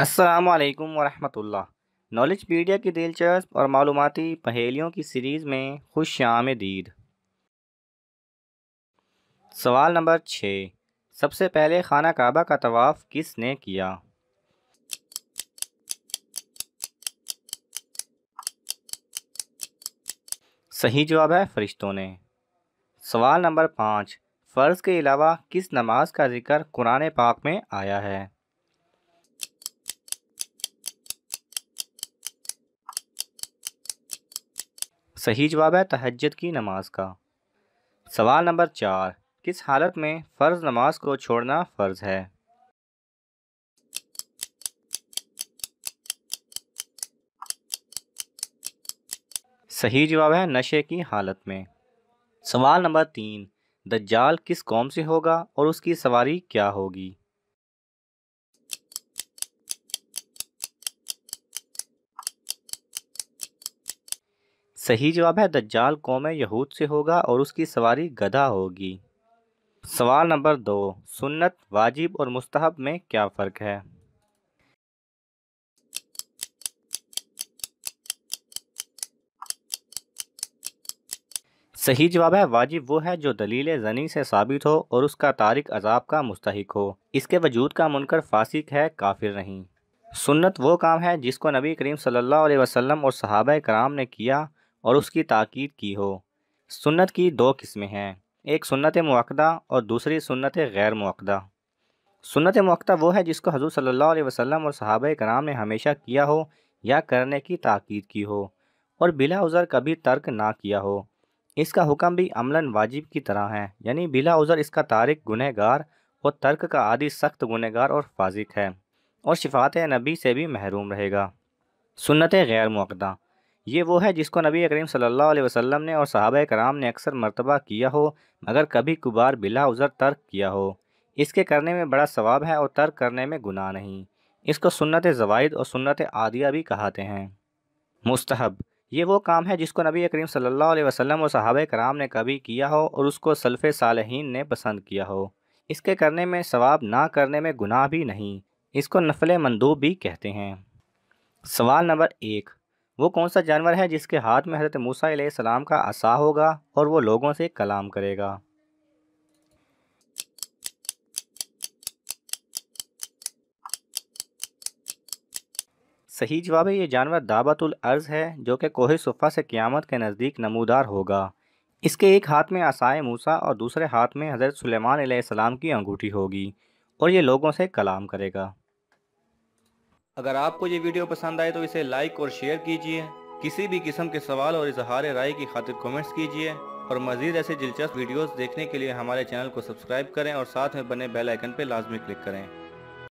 असलकम वरम नॉलेज पीडिया की दिलचस्प और मालूमती पहेलियों की सीरीज़ में खुश दीद सवाल नंबर छः सबसे पहले खाना काबा का तवाफ़ किसने किया सही जवाब है फरिश्तों ने सवाल नंबर पाँच फ़र्ज़ के अलावा किस नमाज का जिक्र कुरान पाक में आया है सही जवाब है तहजद की नमाज का सवाल नंबर चार किस हालत में फ़र्ज़ नमाज को छोड़ना फ़र्ज़ है सही जवाब है नशे की हालत में सवाल नंबर तीन दज्जाल किस कौम से होगा और उसकी सवारी क्या होगी सही जवाब है दज्जाल कौम यहूद से होगा और उसकी सवारी गधा होगी सवाल नंबर दो सुन्नत वाजिब और मुस्तहब में क्या फ़र्क है सही जवाब है वाजिब वो है जो दलील जनी से साबित हो और उसका तारिक अजाब का मुस्तक हो इसके वजूद का मुनकर फासिक है काफिर नहीं सुन्नत वो काम है जिसको नबी करीम सल्लल्लाहु अलैहि वसल्लम और सहाबा कराम ने किया और उसकी ताक़द की हो सुन्नत की दो किस्में हैं एक सुन्नत मौक़दा और दूसरी सुन्नत गैर मौक़दा सुन्नत मौक़दा वो है जिसको हजूर सल्ला वसम और साहब कराम ने हमेशा किया हो या करने की ताक़द की हो और बिला उज़र कभी तर्क ना किया हो इसका हुक्म भी अमला वाजिब की तरह है यानी बिला उज़र इसका तारक गुनहगार और तर्क का आदि सख्त गुनहगार और फाजिक है और शिफात नबी से भी महरूम रहेगा सुन्नत गैर मौक़दा ये वो है जिसको नबी करीम सल्लल्लाहु अलैहि वसल्लम ने और सहाबा कराम ने अक्सर मरतबा किया हो मगर कभी कुबार बिला उज़र तर्क किया हो इसके करने में बड़ा सवाब है और तर्क करने में गुनाह नहीं इसको सुन्नत ज़वाइद और सुन्नत आदिया भी कहते हैं मुस्तहब ये वो काम है जिसको नबी करीम सल्लल्लाहु अलैहि वसल्लम और सहाब कराम ने कभी किया हो और उसको सल्फ़ सालहीन ने पसंद किया हो इसके करने में सवाब ना करने में गुनाह भी नहीं इसको नफल मंदूब भी कहते हैं सवाल नंबर एक वो कौन सा जानवर है जिसके हाथ में हज़रत मूसा सलाम का असा होगा और वो लोगों से कलाम करेगा सही जवाब है ये जानवर दाबतुल अर्ज़ है जो कि कोह सुफ़ा से क़्यामत के नज़दीक नमूदार होगा इसके एक हाथ में आसाए मूसा और दूसरे हाथ में हज़रत सलेमान सलाम की अंगूठी होगी और ये लोगों से कलाम करेगा अगर आपको ये वीडियो पसंद आए तो इसे लाइक और शेयर कीजिए किसी भी किस्म के सवाल और इजहार राय की खातिर कमेंट्स कीजिए और मज़ीद ऐसे दिलचस्प वीडियोस देखने के लिए हमारे चैनल को सब्सक्राइब करें और साथ में बने बेल आइकन पर लाजमी क्लिक करें